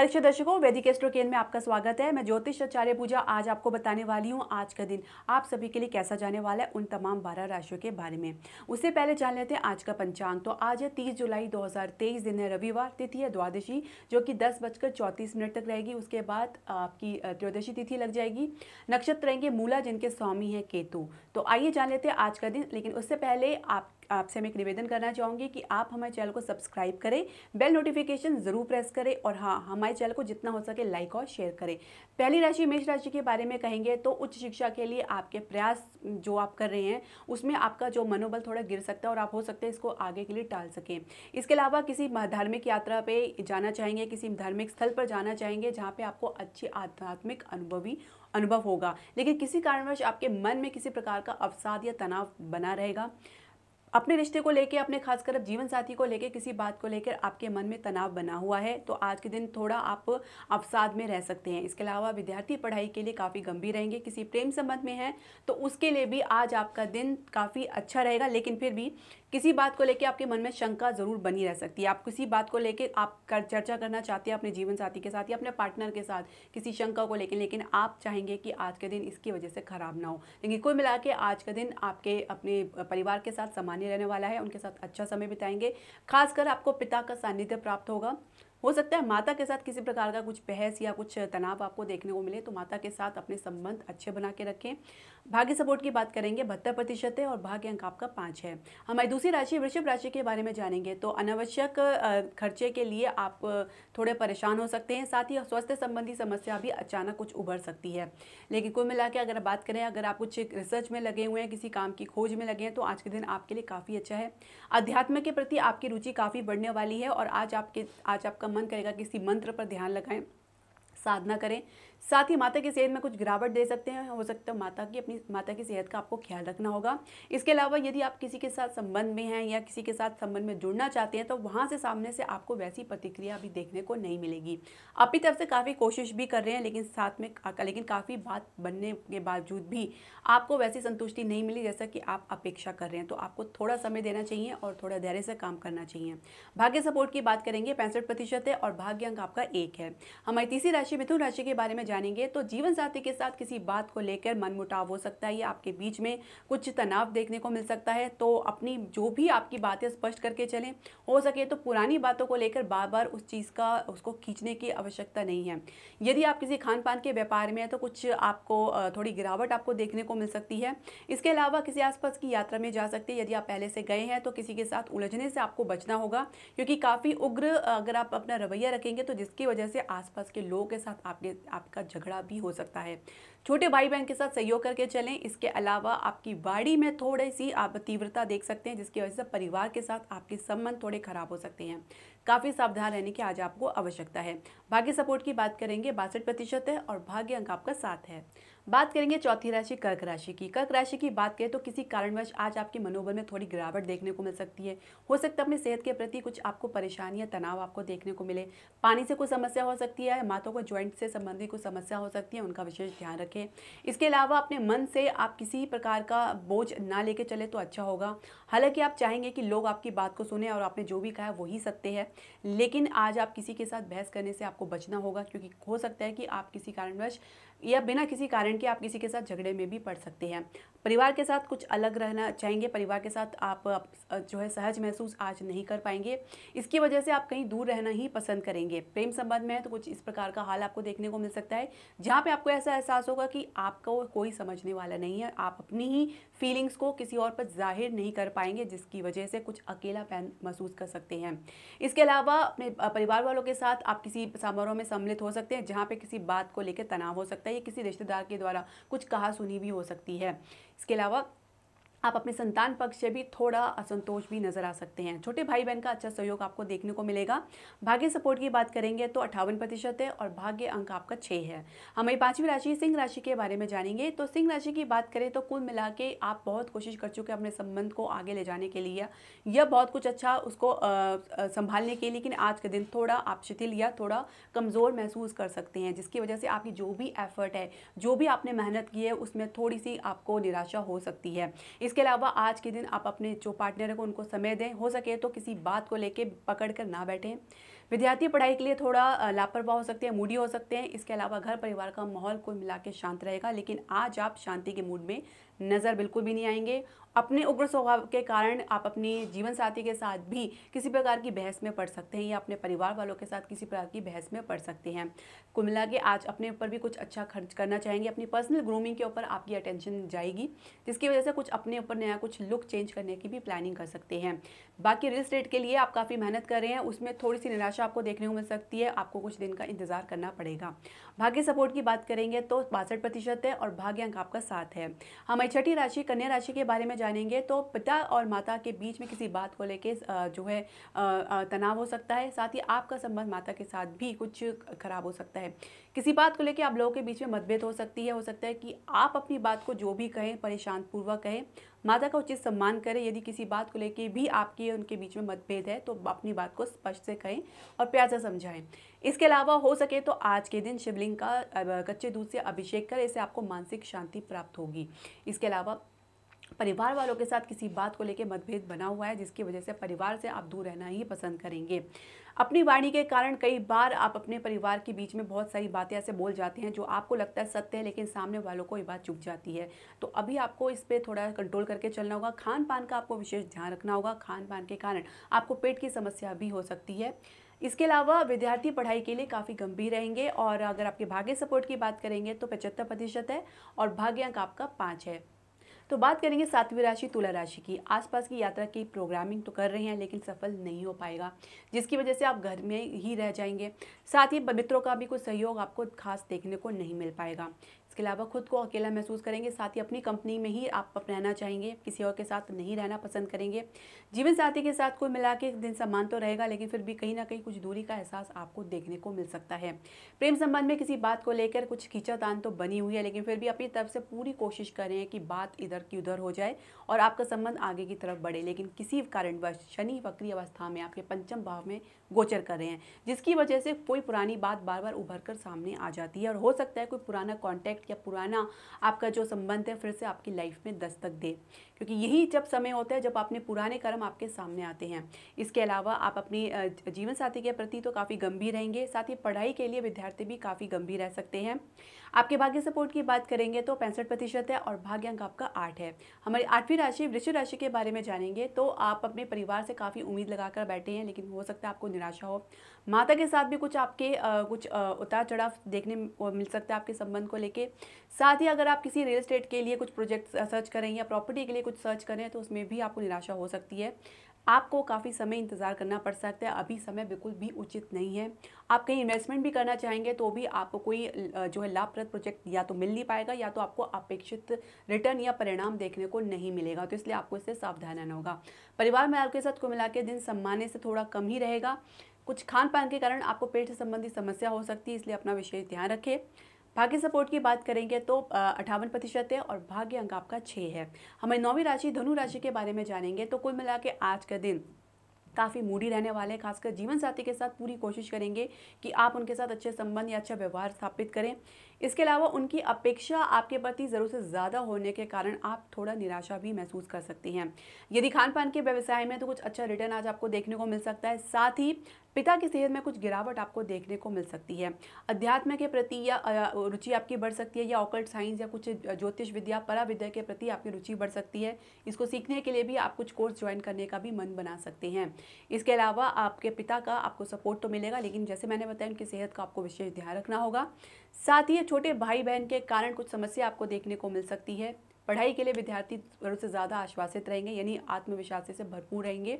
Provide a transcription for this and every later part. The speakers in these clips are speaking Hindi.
हरीक्षक दर्शकों वैदिक एस्ट्रो में आपका स्वागत है मैं ज्योतिष आचार्य पूजा आज आपको बताने वाली हूँ आज का दिन आप सभी के लिए कैसा जाने वाला है उन तमाम बारह राशियों के बारे में उससे पहले जान लेते हैं आज का पंचांग तो आज है तीस जुलाई 2023 दिन है रविवार तिथि है द्वादशी जो कि दस बजकर चौंतीस मिनट तक रहेगी उसके बाद आपकी त्रयोदशी तिथि लग जाएगी नक्षत्र रहेंगे मूला जिनके स्वामी हैं केतु तो आइए जान लेते हैं आज का दिन लेकिन उससे पहले आप आपसे मैं एक निवेदन करना चाहूँगी कि आप हमारे चैनल को सब्सक्राइब करें बेल नोटिफिकेशन ज़रूर प्रेस करें और हाँ हमारे चैनल को जितना हो सके लाइक और शेयर करें पहली राशि मेष राशि के बारे में कहेंगे तो उच्च शिक्षा के लिए आपके प्रयास जो आप कर रहे हैं उसमें आपका जो मनोबल थोड़ा गिर सकता है और आप हो सकते हैं इसको आगे के लिए टाल सकें इसके अलावा किसी धार्मिक यात्रा पर जाना चाहेंगे किसी धार्मिक स्थल पर जाना चाहेंगे जहाँ पर आपको अच्छे आध्यात्मिक अनुभवी अनुभव होगा लेकिन किसी कारणवश आपके मन में किसी प्रकार का अवसाद या तनाव बना रहेगा अपने रिश्ते को लेकर अपने खासकर अब जीवन साथी को लेकर किसी बात को लेकर आपके मन में तनाव बना हुआ है तो आज के दिन थोड़ा आप अवसाद में रह सकते हैं इसके अलावा विद्यार्थी पढ़ाई के लिए काफ़ी गंभीर रहेंगे किसी प्रेम संबंध में हैं तो उसके लिए भी आज आपका दिन काफ़ी अच्छा रहेगा लेकिन फिर भी किसी बात को लेकर आपके मन में शंका ज़रूर बनी रह सकती है आप किसी बात को लेकर आप कर, चर्चा करना चाहते हैं अपने जीवन साथी के साथ या अपने पार्टनर के साथ किसी शंका को लेकर लेकिन आप चाहेंगे कि आज के दिन इसकी वजह से ख़राब ना हो लेकिन कुल मिला के आज का दिन आपके अपने परिवार के साथ सामान्य रहने वाला है उनके साथ अच्छा समय बिताएंगे खासकर आपको पिता का सानिध्य प्राप्त होगा हो सकता है माता के साथ किसी प्रकार का कुछ बहस या कुछ तनाव आपको देखने को मिले तो माता के साथ अपने संबंध अच्छे बना के रखें भाग्य सपोर्ट की बात करेंगे बहत्तर प्रतिशत है और भाग्य अंक आपका पाँच है हमारी दूसरी राशि वृषभ राशि के बारे में जानेंगे तो अनावश्यक खर्चे के लिए आप थोड़े परेशान हो सकते हैं साथ ही स्वास्थ्य संबंधी समस्या भी अचानक कुछ उभर सकती है लेकिन कुल मिला के अगर बात करें अगर आप कुछ रिसर्च में लगे हुए हैं किसी काम की खोज में लगे हैं तो आज के दिन आपके लिए काफ़ी अच्छा है अध्यात्म के प्रति आपकी रुचि काफ़ी बढ़ने वाली है और आज आपके आज आपका मन करेगा किसी मंत्र पर ध्यान लगाएं साधना करें साथ ही माता की सेहत में कुछ गिरावट दे सकते हैं हो सकता है माता की अपनी माता की सेहत का आपको ख्याल रखना होगा इसके अलावा यदि आप किसी के साथ संबंध में हैं या किसी के साथ संबंध में जुड़ना चाहते हैं तो वहाँ से सामने से आपको वैसी प्रतिक्रिया अभी देखने को नहीं मिलेगी अपनी तरफ से काफ़ी कोशिश भी कर रहे हैं लेकिन साथ में लेकिन काफ़ी बात बनने के बावजूद भी आपको वैसी संतुष्टि नहीं मिली जैसा कि आप अपेक्षा कर रहे हैं तो आपको थोड़ा समय देना चाहिए और थोड़ा धैर्य से काम करना चाहिए भाग्य सपोर्ट की बात करेंगे पैंसठ प्रतिशत है और भाग्य अंक आपका एक है हमारी तीसरी राशि मिथुन राशि के बारे में जानेंगे तो जीवन साथी के साथ किसी बात को लेकर मनमुटाव हो सकता है या आपके बीच में कुछ तनाव देखने को मिल सकता है तो अपनी जो भी आपकी बातें स्पष्ट करके चलें हो सके तो पुरानी बातों को लेकर बार बार उस चीज़ का उसको खींचने की आवश्यकता नहीं है यदि आप किसी खान पान के व्यापार में हैं तो कुछ आपको थोड़ी गिरावट आपको देखने को मिल सकती है इसके अलावा किसी आसपास की यात्रा में जा सकते हैं यदि आप पहले से गए हैं तो किसी के साथ उलझने से आपको बचना होगा क्योंकि काफ़ी उग्र अगर आप अपना रवैया रखेंगे तो जिसकी वजह से आसपास के लोगों के साथ आपने आपका का झगड़ा भी हो सकता है छोटे भाई बहन के साथ सहयोग करके चलें इसके अलावा आपकी वाड़ी में थोड़ी सी आप तीव्रता देख सकते हैं जिसकी वजह से परिवार के साथ आपके संबंध थोड़े खराब हो सकते हैं काफ़ी सावधान रहने की आज आपको आवश्यकता है भाग्य सपोर्ट की बात करेंगे बासठ है और भाग्य अंक आपका साथ है बात करेंगे चौथी राशि कर्क राशि की कर्क राशि की बात करें तो किसी कारणवश आज आपके मनोबल में थोड़ी गिरावट देखने को मिल सकती है हो सकता है अपने सेहत के प्रति कुछ आपको परेशानी या तनाव आपको देखने को मिले पानी से कोई समस्या हो सकती है माथों को ज्वाइंट से संबंधित कोई समस्या हो सकती है उनका विशेष ध्यान रखें इसके अलावा अपने मन से आप किसी प्रकार का बोझ ना लेके चले तो अच्छा होगा हालांकि आप चाहेंगे कि लोग आपकी बात को सुने और आपने जो भी कहा वही सत्य है लेकिन आज आप किसी के साथ बहस करने से आपको बचना होगा क्योंकि हो सकता है कि आप किसी कारणवश या बिना किसी कारण के आप किसी के साथ झगड़े में भी पड़ सकते हैं परिवार के साथ कुछ अलग रहना चाहेंगे परिवार के साथ आप, जो है सहज महसूस आज नहीं कर पाएंगे इसकी वजह से आप कहीं दूर रहना ही पसंद करेंगे प्रेम संबंध में है तो कुछ इस प्रकार का हाल आपको देखने को मिल सकता है जहाँ पे आपको ऐसा एहसास होगा कि आपको कोई समझने वाला नहीं है आप अपनी ही फीलिंग्स को किसी और पर जाहिर नहीं कर पाएंगे जिसकी वजह से कुछ अकेलापन महसूस कर सकते हैं इसके अलावा अपने परिवार वालों के साथ आप किसी समारोह में सम्मिलित हो सकते हैं जहाँ पर किसी बात को लेकर तनाव हो सकता है सकता है या किसी रिश्तेदार के द्वारा कुछ कहा सुनी भी हो सकती है इसके अलावा आप अपने संतान पक्ष से भी थोड़ा असंतोष भी नजर आ सकते हैं छोटे भाई बहन का अच्छा सहयोग आपको देखने को मिलेगा भाग्य सपोर्ट की बात करेंगे तो अट्ठावन प्रतिशत है और भाग्य अंक आपका छः है हमारी पांचवी राशि सिंह राशि के बारे में जानेंगे तो सिंह राशि की बात करें तो कुल मिला के आप बहुत कोशिश कर चुके हैं अपने संबंध को आगे ले जाने के लिए या बहुत कुछ अच्छा उसको संभालने के लिए लेकिन आज के दिन थोड़ा आप शिथिल या थोड़ा कमज़ोर महसूस कर सकते हैं जिसकी वजह से आपकी जो भी एफर्ट है जो भी आपने मेहनत की है उसमें थोड़ी सी आपको निराशा हो सकती है इसके अलावा आज के दिन आप अपने जो पार्टनर को उनको समय दें हो सके तो किसी बात को लेके पकड़ कर ना बैठें विद्यार्थी पढ़ाई के लिए थोड़ा लापरवाह हो सकते हैं मूडी हो सकते हैं इसके अलावा घर परिवार का माहौल कुल मिला के शांत रहेगा लेकिन आज आप शांति के मूड में नज़र बिल्कुल भी नहीं आएंगे अपने उग्र स्वभाव के कारण आप अपने जीवन साथी के साथ भी किसी प्रकार की बहस में पड़ सकते हैं या अपने परिवार वालों के साथ किसी प्रकार की बहस में पड़ सकते हैं कुल मिला के आज अपने ऊपर भी कुछ अच्छा खर्च करना चाहेंगे अपनी पर्सनल ग्रूमिंग के ऊपर आपकी अटेंशन जाएगी जिसकी वजह से कुछ अपने ऊपर नया कुछ लुक चेंज करने की भी प्लानिंग कर सकते हैं बाकी रियल स्टेट के लिए आप काफ़ी मेहनत कर रहे हैं उसमें थोड़ी सी निराशा आपको देखने को मिल सकती है आपको कुछ दिन का इंतजार करना पड़ेगा भाग्य सपोर्ट की बात करेंगे तो बासठ प्रतिशत है और भाग्य अंक आपका साथ है हम छठी राशि कन्या राशि के बारे में जानेंगे तो पिता और माता के बीच में किसी बात को लेके जो है तनाव हो सकता है साथ ही आपका संबंध माता के साथ भी कुछ खराब हो सकता है किसी बात को लेके आप लोगों के बीच में मतभेद हो सकती है हो सकता है कि आप अपनी बात को जो भी कहें परेशान पूर्वक कहें माता का उचित सम्मान करें यदि किसी बात को लेकर भी आपकी उनके बीच में मतभेद है तो अपनी बात को स्पष्ट से कहें और प्यार से समझाएं इसके अलावा हो सके तो आज के दिन शिवलिंग का कच्चे दूध से अभिषेक करें इससे आपको मानसिक शांति प्राप्त होगी इसके अलावा परिवार वालों के साथ किसी बात को लेकर मतभेद बना हुआ है जिसकी वजह से परिवार से आप दूर रहना ही पसंद करेंगे अपनी वाणी के कारण कई बार आप अपने परिवार के बीच में बहुत सारी बातें ऐसे बोल जाते हैं जो आपको लगता है सत्य है लेकिन सामने वालों को ये बात चुप जाती है तो अभी आपको इस पर थोड़ा कंट्रोल करके चलना होगा खान पान का आपको विशेष ध्यान रखना होगा खान पान के कारण आपको पेट की समस्या भी हो सकती है इसके अलावा विद्यार्थी पढ़ाई के लिए काफ़ी गंभीर रहेंगे और अगर आपके भाग्य सपोर्ट की बात करेंगे तो पचहत्तर प्रतिशत है और भाग्य अंक आपका पाँच है तो बात करेंगे सातवीं राशि तुला राशि की आसपास की यात्रा की प्रोग्रामिंग तो कर रहे हैं लेकिन सफल नहीं हो पाएगा जिसकी वजह से आप घर में ही रह जाएंगे साथ ही मित्रों का भी कुछ सहयोग आपको खास देखने को नहीं मिल पाएगा इसके अलावा खुद को अकेला महसूस करेंगे साथ ही अपनी कंपनी में ही आप रहना चाहेंगे किसी और के साथ नहीं रहना पसंद करेंगे जीवन साथी के साथ कोई मिला के दिन सम्मान तो रहेगा लेकिन फिर भी कहीं ना कहीं कुछ दूरी का एहसास आपको देखने को मिल सकता है प्रेम संबंध में किसी बात को लेकर कुछ खींचातान तो बनी हुई है लेकिन फिर भी अपनी तरफ से पूरी कोशिश करें कि बात इधर की उधर हो जाए और आपका संबंध आगे की तरफ बढ़े लेकिन किसी कारणवश शनि वक्री अवस्था में आपके पंचम भाव में गोचर कर रहे हैं जिसकी वजह से कोई पुरानी बात बार बार उभर कर सामने आ जाती है और हो सकता है कोई पुराना कॉन्टैक्ट या पुराना आपका जो संबंध है फिर से आपकी लाइफ में दस्तक दे क्योंकि यही जब समय होता है जब अपने पुराने कर्म आपके सामने आते हैं इसके अलावा आप अपने जीवन साथी के प्रति तो काफ़ी गंभीर रहेंगे साथ ही पढ़ाई के लिए विद्यार्थी भी काफ़ी गंभीर रह सकते हैं आपके भाग्य सपोर्ट की बात करेंगे तो पैंसठ प्रतिशत है और भाग्य अंक आपका आठ है हमारी आठवीं राशि वृश्चिक राशि के बारे में जानेंगे तो आप अपने परिवार से काफ़ी उम्मीद लगाकर बैठे हैं लेकिन हो सकता है आपको निराशा हो माता के साथ भी कुछ आपके आ, कुछ उतार चढ़ाव देखने मिल सकता है आपके संबंध को लेकर साथ ही अगर आप किसी रियल स्टेट के लिए कुछ प्रोजेक्ट सर्च करें या प्रॉपर्टी के लिए कुछ सर्च करें तो उसमें भी आपको निराशा हो सकती है आपको काफ़ी समय इंतज़ार करना पड़ सकता है अभी समय बिल्कुल भी उचित नहीं है आप कहीं इन्वेस्टमेंट भी करना चाहेंगे तो भी आपको कोई जो है लाभप्रद प्रोजेक्ट या तो मिल नहीं पाएगा या तो आपको अपेक्षित रिटर्न या परिणाम देखने को नहीं मिलेगा तो इसलिए आपको इससे सावधान रहना होगा परिवार में आपके साथ को मिला के दिन सम्मान्य से थोड़ा कम ही रहेगा कुछ खान पान के कारण आपको पेट से संबंधित समस्या हो सकती है इसलिए अपना विशेष ध्यान रखें भाग्य सपोर्ट की बात करेंगे तो अठावन प्रतिशत है और भाग्य अंक आपका छः है हमें नौवीं राशि धनु राशि के बारे में जानेंगे तो कुल मिला के आज का दिन काफ़ी मूडी रहने वाले हैं खासकर जीवन साथी के साथ पूरी कोशिश करेंगे कि आप उनके साथ अच्छे संबंध या अच्छा व्यवहार स्थापित करें इसके अलावा उनकी अपेक्षा आपके प्रति जरूर से ज़्यादा होने के कारण आप थोड़ा निराशा भी महसूस कर सकती हैं यदि खान पान के व्यवसाय में तो कुछ अच्छा रिटर्न आज आपको देखने को मिल सकता है साथ ही पिता की सेहत में कुछ गिरावट आपको देखने को मिल सकती है अध्यात्म के प्रति या रुचि आपकी बढ़ सकती है या ऑकल्ट साइंस या कुछ ज्योतिष विद्या परा विद्या के प्रति आपकी रुचि बढ़ सकती है इसको सीखने के लिए भी आप कुछ कोर्स ज्वाइन करने का भी मन बना सकते हैं इसके अलावा आपके पिता का आपको सपोर्ट तो मिलेगा लेकिन जैसे मैंने बताया उनकी सेहत का आपको विशेष ध्यान रखना होगा साथ ही छोटे भाई बहन के कारण कुछ समस्या आपको देखने को मिल सकती है पढ़ाई के लिए विद्यार्थी से ज़्यादा आश्वासित रहेंगे यानी आत्मविश्वास से भरपूर रहेंगे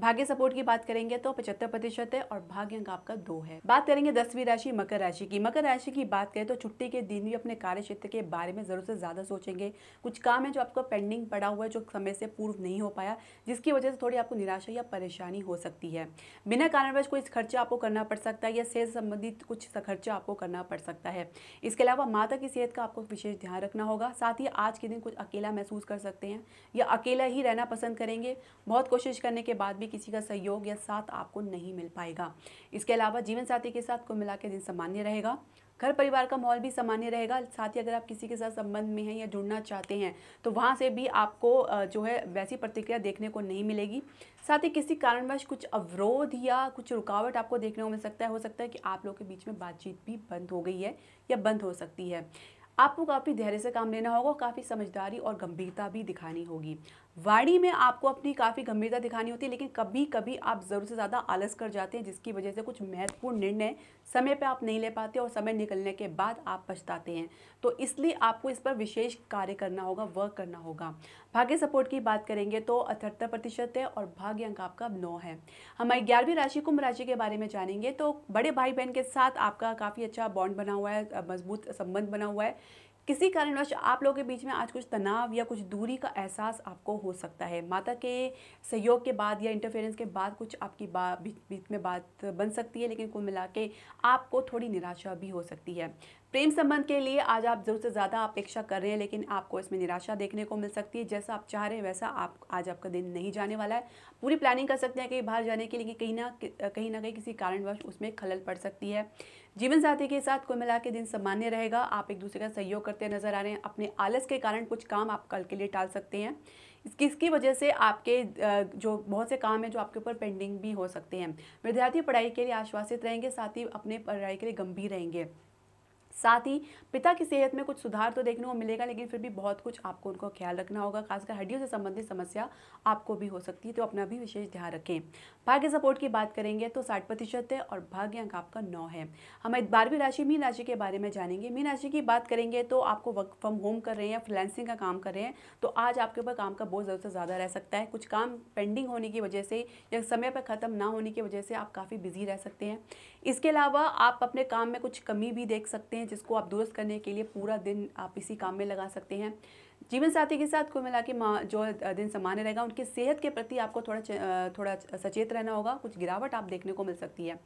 भाग्य सपोर्ट की बात करेंगे तो पचहत्तर प्रतिशत है और भाग्य अंक आपका दो है बात करेंगे दसवीं राशि मकर राशि की मकर राशि की बात करें तो छुट्टी के दिन भी अपने कार्य क्षेत्र के बारे में ज़रूर से ज़्यादा सोचेंगे कुछ काम है जो आपको पेंडिंग पड़ा हुआ है जो समय से पूर्व नहीं हो पाया जिसकी वजह से थोड़ी आपको निराशा या परेशानी हो सकती है बिना कारणवश कोई खर्चा आपको करना पड़ सकता है या सेहत संबंधित कुछ खर्चा आपको करना पड़ सकता है इसके अलावा माता की सेहत का आपको विशेष ध्यान रखना होगा साथ ही आज के दिन कुछ कुछ अकेला महसूस कर सकते हैं या अकेला ही रहना पसंद करेंगे बहुत कोशिश करने के बाद भी किसी का सहयोग या साथ आपको नहीं मिल पाएगा इसके अलावा जीवन साथी के साथ कुल मिला के दिन सामान्य रहेगा घर परिवार का माहौल भी सामान्य रहेगा साथ ही अगर आप किसी के साथ संबंध में हैं या जुड़ना चाहते हैं तो वहाँ से भी आपको जो है वैसी प्रतिक्रिया देखने को नहीं मिलेगी साथ ही किसी कारणवश कुछ अवरोध या कुछ रुकावट आपको देखने को मिल सकता है हो सकता है कि आप लोगों के बीच में बातचीत भी बंद हो गई है या बंद हो सकती है आपको काफ़ी धैर्य से काम लेना होगा काफ़ी समझदारी और गंभीरता भी दिखानी होगी वाणी में आपको अपनी काफ़ी गंभीरता दिखानी होती है लेकिन कभी कभी आप ज़रूर से ज़्यादा आलस कर जाते हैं जिसकी वजह से कुछ महत्वपूर्ण निर्णय समय पे आप नहीं ले पाते और समय निकलने के बाद आप पछताते हैं तो इसलिए आपको इस पर विशेष कार्य करना होगा वर्क करना होगा भाग्य सपोर्ट की बात करेंगे तो अठहत्तर प्रतिशत है और भाग्य अंक आपका नौ है हमारी ग्यारहवीं राशि कुंभ राशि के बारे में जानेंगे तो बड़े भाई बहन के साथ आपका काफ़ी अच्छा बॉन्ड बना हुआ है मजबूत संबंध बना हुआ है किसी कारणवश आप लोगों के बीच में आज कुछ तनाव या कुछ दूरी का एहसास आपको हो सकता है माता के सहयोग के बाद या इंटरफेरेंस के बाद कुछ आपकी बात बीच में बात बन सकती है लेकिन कुल मिला के आपको थोड़ी निराशा भी हो सकती है प्रेम संबंध के लिए आज आप जरूर से ज़्यादा अपेक्षा कर रहे हैं लेकिन आपको इसमें निराशा देखने को मिल सकती है जैसा आप चाह रहे हैं वैसा आप आज आपका दिन नहीं जाने वाला है पूरी प्लानिंग कर सकते हैं कहीं बाहर जाने के लिए कहीं ना कहीं ना कहीं किसी कारणवश उसमें खलल पड़ सकती है जीवन साथी के साथ कुल मिला के दिन सामान्य रहेगा आप एक दूसरे का सहयोग करते नजर आ रहे हैं अपने आलस के कारण कुछ काम आप कल के लिए टाल सकते हैं इसकी इसकी वजह से आपके जो बहुत से काम हैं जो आपके ऊपर पेंडिंग भी हो सकते हैं विद्यार्थी पढ़ाई के लिए आश्वासित रहेंगे साथ ही अपने पढ़ाई के लिए गंभीर रहेंगे साथ ही पिता की सेहत में कुछ सुधार तो देखने को मिलेगा लेकिन फिर भी बहुत कुछ आपको उनका ख्याल रखना होगा खासकर हड्डियों से संबंधित समस्या आपको भी हो सकती है तो अपना भी विशेष ध्यान रखें भाग्य सपोर्ट की बात करेंगे तो साठ प्रतिशत है और भाग्य अंक आपका नौ है हम एक बारहवीं राशि मीन राशि के बारे में जानेंगे मीन राशि की बात करेंगे तो आपको वर्क फ्रॉम होम कर रहे हैं या फ्रीलैंसिंग का काम कर रहे हैं तो आज आपके ऊपर काम का बहुत ज़्यादा से ज़्यादा रह सकता है कुछ काम पेंडिंग होने की वजह से या समय पर ख़त्म ना होने की वजह से आप काफ़ी बिजी रह सकते हैं इसके अलावा आप अपने काम में कुछ कमी भी देख सकते हैं हैं जिसको आप दुरुस्त करने के लिए पूरा दिन आप इसी काम में लगा सकते हैं जीवन साथी के साथ कुल मिला के जो दिन सामान्य रहेगा उनकी सेहत के प्रति आपको थोड़ा थोड़ा सचेत रहना होगा कुछ गिरावट आप देखने को मिल सकती है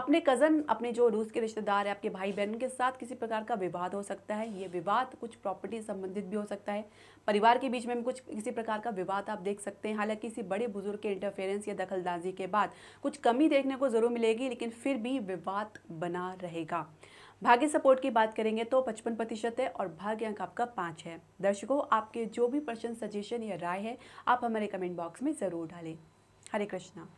अपने कज़न अपने जो रूस के रिश्तेदार हैं आपके भाई बहन के साथ किसी प्रकार का विवाद हो सकता है ये विवाद कुछ प्रॉपर्टी संबंधित भी हो सकता है परिवार के बीच में कुछ किसी प्रकार का विवाद आप देख सकते हैं हालांकि किसी बड़े बुजुर्ग के इंटरफेरेंस या दखलंदाजी के बाद कुछ कमी देखने को ज़रूर मिलेगी लेकिन फिर भी विवाद बना रहेगा भाग्य सपोर्ट की बात करेंगे तो पचपन प्रतिशत है और भाग्य अंक आपका पाँच है दर्शकों आपके जो भी प्रश्न सजेशन या राय है आप हमारे कमेंट बॉक्स में ज़रूर डालें हरे कृष्णा